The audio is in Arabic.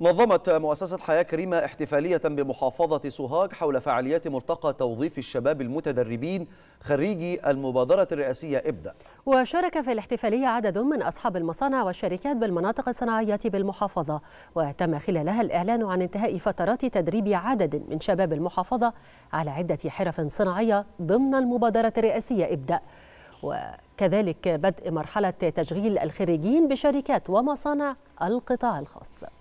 نظمت مؤسسة حياة كريمة احتفالية بمحافظة سوهاج حول فعاليات ملتقى توظيف الشباب المتدربين خريجي المبادرة الرئاسية ابدأ وشارك في الاحتفالية عدد من أصحاب المصانع والشركات بالمناطق الصناعية بالمحافظة وتم خلالها الإعلان عن انتهاء فترات تدريب عدد من شباب المحافظة على عدة حرف صناعية ضمن المبادرة الرئاسية ابدأ وكذلك بدء مرحلة تشغيل الخريجين بشركات ومصانع القطاع الخاص